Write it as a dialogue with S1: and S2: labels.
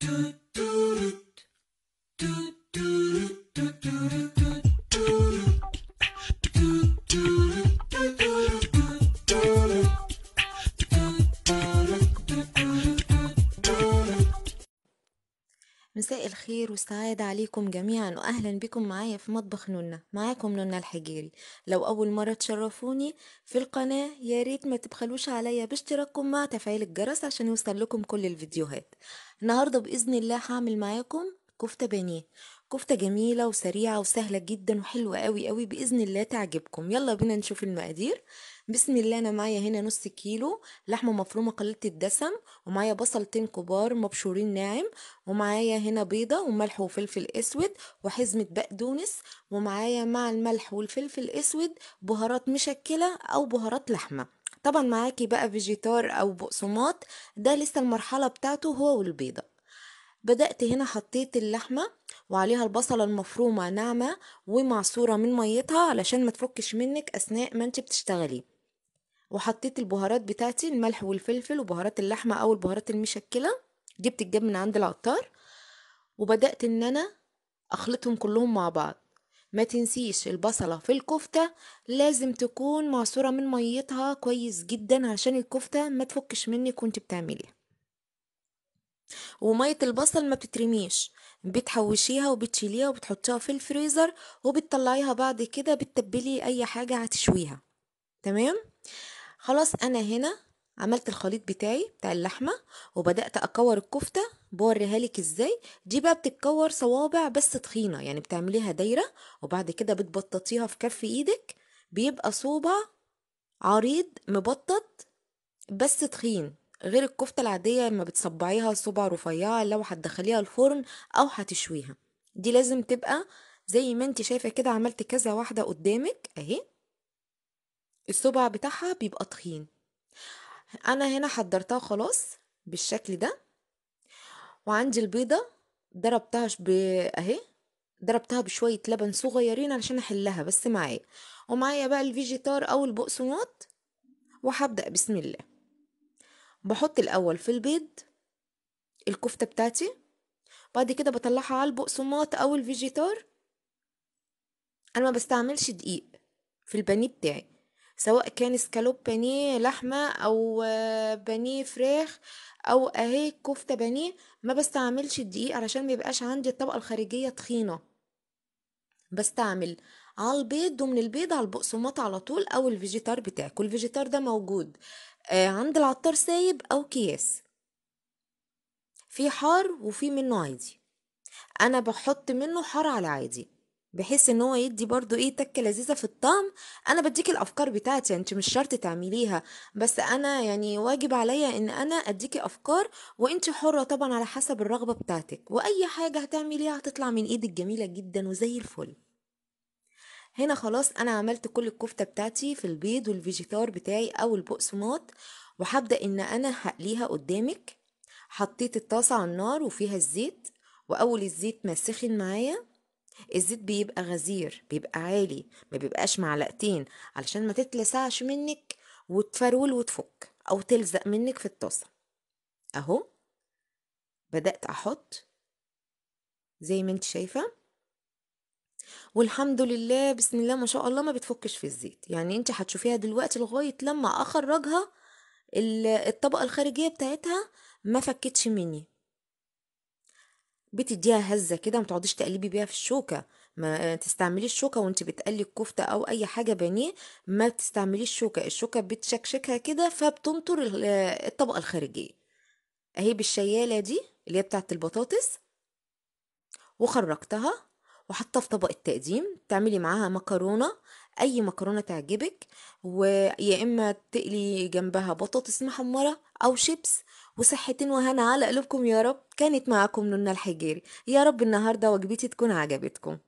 S1: Good. مساء الخير والسعادة عليكم جميعا وأهلا بكم معايا في مطبخ نونا معاكم نونا الحجيري لو أول مرة تشرفوني في القناة يا ريت ما تبخلوش عليا باشتراككم مع تفعيل الجرس عشان يوصل لكم كل الفيديوهات النهاردة بإذن الله هعمل معاكم كفتة بانيه كفتة جميلة وسريعة وسهلة جدا وحلوة قوي قوي بإذن الله تعجبكم يلا بينا نشوف المقادير بسم الله أنا معايا هنا نص كيلو لحمة مفرومة قليلة الدسم ومعايا بصلتين كبار مبشورين ناعم ومعايا هنا بيضة وملح وفلفل أسود وحزمة بقدونس ومعايا مع الملح والفلفل الأسود بهارات مشكلة أو بهارات لحمة طبعا معاكي بقى فيجيتار أو بقسماط ده لسه المرحلة بتاعته هو والبيضة بدأت هنا حطيت اللحمة وعليها البصلة المفرومة ناعمة ومعصورة من ميتها علشان ما تفكش منك أثناء ما انت بتشتغلي وحطيت البهارات بتاعتي الملح والفلفل وبهارات اللحمة أو البهارات المشكلة دي بتتجاب من عند العطار وبدأت إن أنا أخلطهم كلهم مع بعض ما تنسيش البصلة في الكفتة لازم تكون معصورة من ميتها كويس جدا عشان الكفتة ما تفكش منك وانت بتعمليها ومية البصل ما بتترميش بتحوشيها وبتشيليها وبتحطيها في الفريزر وبتطلعيها بعد كده بتتبلي اي حاجة هتشويها تمام خلاص انا هنا عملت الخليط بتاعي بتاع اللحمه وبدات اكور الكفته بوريها لك ازاي دي بقى بتتكور صوابع بس تخينه يعني بتعمليها دايره وبعد كده بتبططيها في كف ايدك بيبقى صوبع عريض مبطط بس تخين غير الكفتة العادية ما بتصبعيها صبع رفيعة لو هتدخليها الفرن أو هتشويها دي لازم تبقى زي ما انت شايفة كده عملت كذا واحدة قدامك اهي الصبع بتاعها بيبقى تخين انا هنا حضرتها خلاص بالشكل ده وعندي البيضة ضربتها ب... اهي ضربتها بشوية لبن صغيرين علشان احلها بس معايا ومعايا بقى الفيجيتار او البقسماط وهبدأ بسم الله بحط الأول في البيض الكفتة بتاعتي بعد كده بطلعها على البقسماط أو الفيجيتار أنا ما بستعملش دقيق في البانيه بتاعي سواء كان سكالوب بانيه لحمة أو بانيه فراخ أو أهي كفتة بانيه ما بستعملش الدقيق علشان ميبقاش عندي الطبقة الخارجية تخينة بستعمل على البيض ومن البيض على البقسماط على طول او الفيجيتار بتاعك والفيجيتار ده موجود آه، عند العطار سايب او كياس في حار وفي منه عادي انا بحط منه حار على عادي بحيث ان هو يدي برضو ايه تكه لذيذه في الطعم انا بديك الافكار بتاعتي يعني انت مش شرط تعمليها بس انا يعني واجب عليا ان انا اديكي افكار وانت حره طبعا على حسب الرغبه بتاعتك واي حاجه هتعمليها هتطلع من ايدك جميله جدا وزي الفل هنا خلاص انا عملت كل الكفتة بتاعتي في البيض والفيجيتار بتاعي او البقسماط وهبدأ ان انا هقليها قدامك حطيت الطاسة على النار وفيها الزيت واول الزيت ما سخن معايا الزيت بيبقى غزير بيبقى عالي ما بيبقاش معلقتين علشان ما تتلسعش منك وتفرول وتفك او تلزق منك في الطاسة اهو بدأت احط زي ما انت شايفه والحمد لله بسم الله ما شاء الله ما بتفكش في الزيت يعني انت هتشوفيها دلوقتي لغايه لما اخرجها الطبقه الخارجيه بتاعتها ما فكتش مني بتديها هزه كده ما تقعديش تقلبي بيها في الشوكه ما تستعملي الشوكه وانت بتقلي الكفته او اي حاجه بانيه ما تستعمليش الشوكه الشوكه بتشكشكها كده فبتنطر الطبقه الخارجيه اهي بالشياله دي اللي هي بتاعه البطاطس وخرجتها وحاطه في طبق التقديم تعملي معاها مكرونه اي مكرونه تعجبك ويا اما تقلي جنبها بطاطس محمره او شيبس وصحتين وهنا على قلوبكم يا رب كانت معاكم نونا الحجيري يا رب النهارده وجبتي تكون عجبتكم